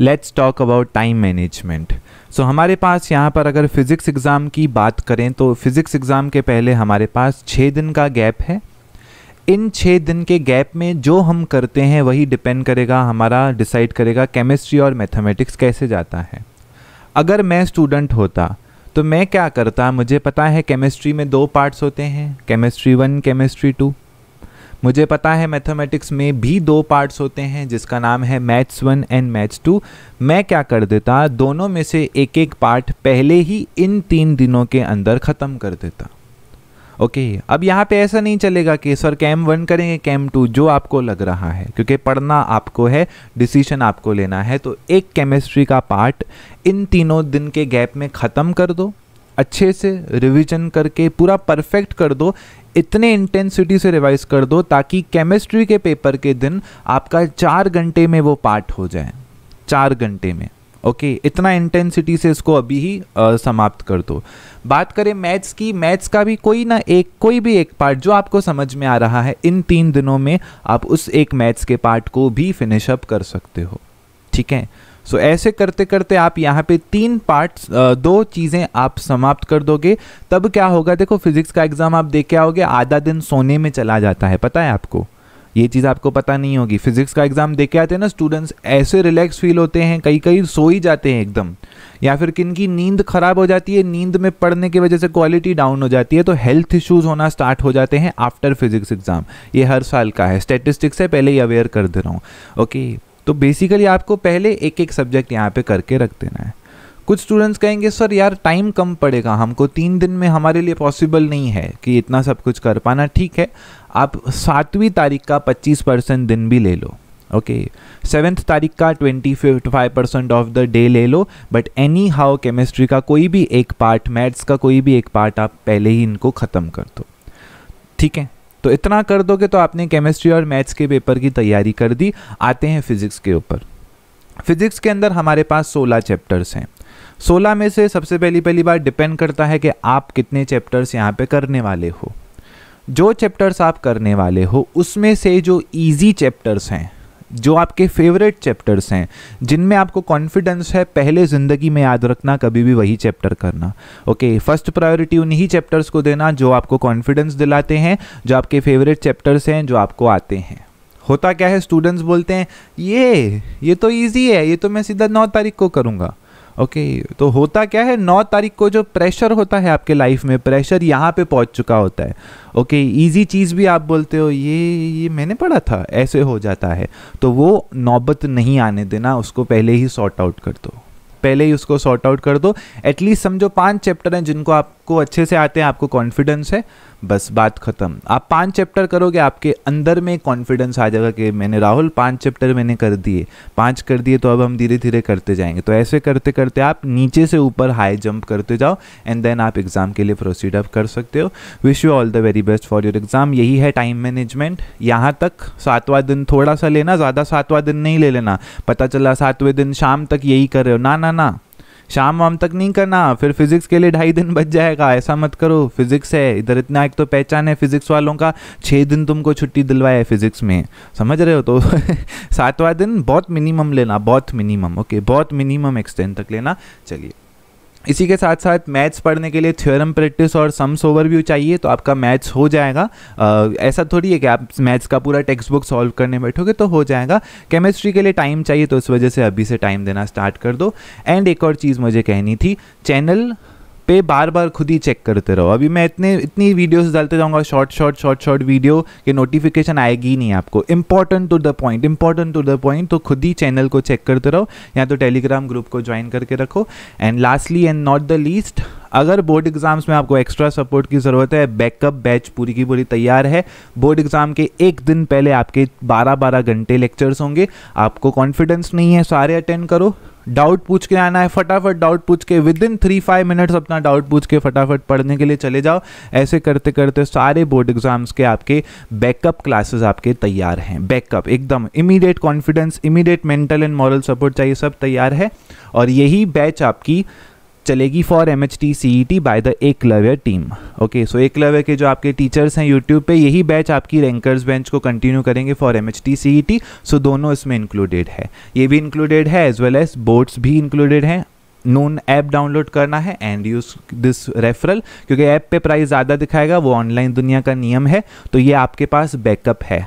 let's talk about time management so हमारे पास यहाँ पर अगर फिज़िक्स एग्ज़ाम की बात करें तो फिज़िक्स एग्ज़ाम के पहले हमारे पास छः दिन का गैप है इन छः दिन के गैप में जो हम करते हैं वही डिपेंड करेगा हमारा डिसाइड करेगा केमिस्ट्री और मैथमेटिक्स कैसे जाता है अगर मैं स्टूडेंट होता तो मैं क्या करता मुझे पता है केमिस्ट्री में दो पार्ट्स होते हैं केमिस्ट्री वन केमिस्ट्री टू मुझे पता है मैथमेटिक्स में भी दो पार्ट्स होते हैं जिसका नाम है maths one and maths two मैं क्या कर देता दोनों में से एक एक पार्ट पहले ही इन तीन दिनों के अंदर ख़त्म कर देता ओके okay, अब यहाँ पे ऐसा नहीं चलेगा कि सर कैम वन करेंगे कैम टू जो आपको लग रहा है क्योंकि पढ़ना आपको है डिसीजन आपको लेना है तो एक केमिस्ट्री का पार्ट इन तीनों दिन के गैप में ख़त्म कर दो अच्छे से रिवीजन करके पूरा परफेक्ट कर दो इतने इंटेंसिटी से रिवाइज कर दो ताकि केमिस्ट्री के पेपर के दिन आपका चार घंटे में वो पार्ट हो जाए चार घंटे में ओके okay, इतना इंटेंसिटी से इसको अभी ही आ, समाप्त कर दो बात करें मैथ्स की मैथ्स का भी कोई ना एक कोई भी एक पार्ट जो आपको समझ में आ रहा है इन तीन दिनों में आप उस एक मैथ्स के पार्ट को भी फिनिश अप कर सकते हो ठीक है सो so, ऐसे करते करते आप यहाँ पे तीन पार्ट्स दो चीज़ें आप समाप्त कर दोगे तब क्या होगा देखो फिजिक्स का एग्ज़ाम आप देख के आओगे आधा दिन सोने में चला जाता है पता है आपको ये चीज़ आपको पता नहीं होगी फिजिक्स का एग्ज़ाम देख के आते हैं ना स्टूडेंट्स ऐसे रिलैक्स फील होते हैं कई कई सो ही जाते हैं एकदम या फिर किन की नींद खराब हो जाती है नींद में पढ़ने की वजह से क्वालिटी डाउन हो जाती है तो हेल्थ इश्यूज होना स्टार्ट हो जाते हैं आफ्टर फिजिक्स एग्ज़ाम ये हर साल का है स्टेटिस्टिक्स से पहले ही अवेयर कर दे रहा हूँ ओके तो बेसिकली आपको पहले एक एक सब्जेक्ट यहाँ पे करके रख देना है कुछ स्टूडेंट्स कहेंगे सर यार टाइम कम पड़ेगा हमको तीन दिन में हमारे लिए पॉसिबल नहीं है कि इतना सब कुछ कर पाना ठीक है आप सातवीं तारीख का पच्चीस परसेंट दिन भी ले लो ओके सेवेंथ तारीख का twenty five percent of the day ले लो बट एनी हाउ केमिस्ट्री का कोई भी एक पार्ट मैथ्स का कोई भी एक पार्ट आप पहले ही इनको ख़त्म कर दो ठीक है तो इतना कर दोगे तो आपने केमिस्ट्री और मैथ्स के पेपर की तैयारी कर दी आते हैं फिजिक्स के ऊपर फिजिक्स के अंदर हमारे पास 16 चैप्टर्स हैं 16 में से सबसे पहली पहली बार डिपेंड करता है कि आप कितने चैप्टर्स यहाँ पे करने वाले हो जो चैप्टर्स आप करने वाले हो उसमें से जो ईजी चैप्टर्स हैं जो आपके फेवरेट चैप्टर्स हैं जिनमें आपको कॉन्फिडेंस है पहले ज़िंदगी में याद रखना कभी भी वही चैप्टर करना ओके फर्स्ट प्रायोरिटी उन्हीं चैप्टर्स को देना जो आपको कॉन्फिडेंस दिलाते हैं जो आपके फेवरेट चैप्टर्स हैं जो आपको आते हैं होता क्या है स्टूडेंट्स बोलते हैं ये ये तो ईजी है ये तो मैं सीधा नौ तारीख को करूँगा ओके okay, तो होता क्या है नौ तारीख को जो प्रेशर होता है आपके लाइफ में प्रेशर यहाँ पे पहुँच चुका होता है ओके okay, इजी चीज़ भी आप बोलते हो ये ये मैंने पढ़ा था ऐसे हो जाता है तो वो नौबत नहीं आने देना उसको पहले ही सॉर्ट आउट कर दो पहले ही उसको सॉर्ट आउट कर दो एटलीस्ट समझो पांच चैप्टर हैं जिनको आप आपको अच्छे से आते हैं आपको कॉन्फिडेंस है बस बात ख़त्म आप पांच चैप्टर करोगे आपके अंदर में कॉन्फिडेंस आ जाएगा कि मैंने राहुल पांच चैप्टर मैंने कर दिए पांच कर दिए तो अब हम धीरे धीरे करते जाएंगे तो ऐसे करते करते आप नीचे से ऊपर हाई जंप करते जाओ एंड देन आप एग्ज़ाम के लिए प्रोसीड अप कर सकते हो wish you all the very best for your exam यही है टाइम मैनेजमेंट यहाँ तक सातवां दिन थोड़ा सा लेना ज़्यादा सातवां दिन नहीं ले लेना पता चला सातवें दिन शाम तक यही कर रहे हो ना ना ना शाम वाम तक नहीं करना फिर फिजिक्स के लिए ढाई दिन बच जाएगा ऐसा मत करो फिजिक्स है इधर इतना एक तो पहचान है फिजिक्स वालों का छः दिन तुमको छुट्टी दिलवाया है फिजिक्स में समझ रहे हो तो सातवां दिन बहुत मिनिमम लेना बहुत मिनिमम ओके बहुत मिनिमम एक्सटेंड तक लेना चलिए इसी के साथ साथ मैथ्स पढ़ने के लिए थ्योरम प्रैक्टिस और सम्स ओवरव्यू चाहिए तो आपका मैथ्स हो जाएगा आ, ऐसा थोड़ी है कि आप मैथ्स का पूरा टेक्स्ट बुक सॉल्व करने बैठोगे तो हो जाएगा केमिस्ट्री के लिए टाइम चाहिए तो इस वजह से अभी से टाइम देना स्टार्ट कर दो एंड एक और चीज़ मुझे कहनी थी चैनल पे बार बार खुद ही चेक करते रहो अभी मैं इतने इतनी वीडियोस डालते जाऊंगा short short short short video कि नोटिफिकेशन आएगी नहीं आपको important to the point important to the point तो खुद ही चैनल को चेक करते रहो या तो टेलीग्राम ग्रुप को ज्वाइन करके रखो and lastly and not the least अगर बोर्ड एग्जाम्स में आपको एक्स्ट्रा सपोर्ट की ज़रूरत है बैकअप बैच पूरी की पूरी तैयार है बोर्ड एग्जाम के एक दिन पहले आपके 12-12 घंटे लेक्चर्स होंगे आपको कॉन्फिडेंस नहीं है सारे अटेंड करो डाउट पूछ के आना है फटाफट डाउट पूछ के within three five minutes अपना डाउट पूछ के फटाफट पढ़ने के लिए चले जाओ ऐसे करते करते सारे बोर्ड एग्जाम्स के आपके बैकअप क्लासेस आपके तैयार हैं बैकअप एकदम immediate confidence immediate mental and moral support चाहिए सब तैयार है और यही बैच आपकी चलेगी for M H T C E T by the Eklavya team okay so Eklavya के जो आपके टीचर्स हैं यूट्यूब पे यही बैच आपकी रैंकर्स बेंच को कंटिन्यू करेंगे for M H T C E T so दोनों इसमें इंक्लूडेड है ये भी इंक्लूडेड है एज वेल एज बोर्ड्स भी इंक्लूडेड हैं नून ऐप डाउनलोड करना है एंड यूज दिस रेफरल क्योंकि ऐप पे प्राइस ज़्यादा दिखाएगा वो ऑनलाइन दुनिया का नियम है तो ये आपके पास बैकअप है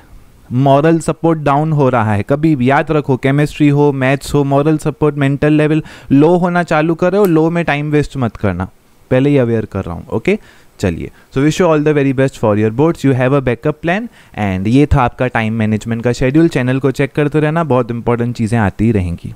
मॉरल सपोर्ट डाउन हो रहा है कभी याद रखो केमिस्ट्री हो मैथ्स हो moral support mental level low होना चालू करो और लो में टाइम वेस्ट मत करना पहले ही अवेयर कर रहा हूँ ओके चलिए so wish you all the very best for your boards you have a backup plan and ये था आपका टाइम मैनेजमेंट का शेड्यूल चैनल को चेक करते रहना बहुत इंपॉर्टेंट चीज़ें आती ही रहेंगी